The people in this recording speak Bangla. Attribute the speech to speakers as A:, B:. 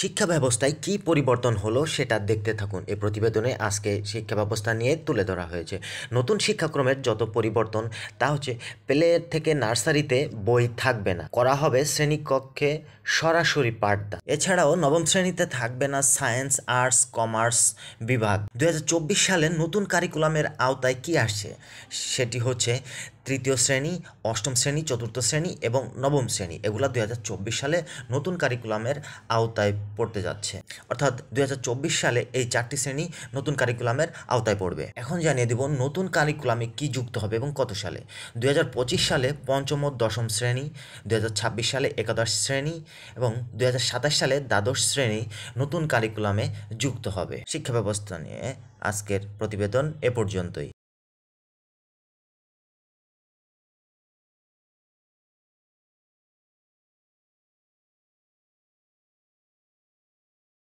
A: শিক্ষা ব্যবস্থায় কি পরিবর্তন হলো সেটা দেখতে থাকুন এ প্রতিবেদনে আজকে শিক্ষা ব্যবস্থা নিয়ে তুলে ধরা হয়েছে নতুন শিক্ষাক্রমের যত পরিবর্তন তা হচ্ছে প্লে থেকে নার্সারিতে বই থাকবে না করা হবে শ্রেণীকক্ষে সরাসরি পাঠদান এছাড়াও নবম শ্রেণীতে থাকবে না সায়েন্স আর্টস কমার্স বিভাগ দু সালে নতুন কারিকুলামের আওতায় কি আসছে সেটি হচ্ছে তৃতীয় শ্রেণী অষ্টম শ্রেণী চতুর্থ শ্রেণী এবং নবম শ্রেণী এগুলা দুই সালে নতুন কারিকুলামের আওতায় পড়তে যাচ্ছে অর্থাৎ দুই সালে এই চারটি শ্রেণী নতুন কারিকুলামের আওতায় পড়বে এখন জানিয়ে দেব নতুন কারিকুলামে কি যুক্ত হবে এবং কত সালে দুই সালে পঞ্চম ও দশম শ্রেণী দুই সালে একাদশ শ্রেণী এবং দুই সালে দ্বাদশ শ্রেণী নতুন কারিকুলামে যুক্ত হবে শিক্ষা ব্যবস্থা নিয়ে আজকের প্রতিবেদন
B: এ পর্যন্তই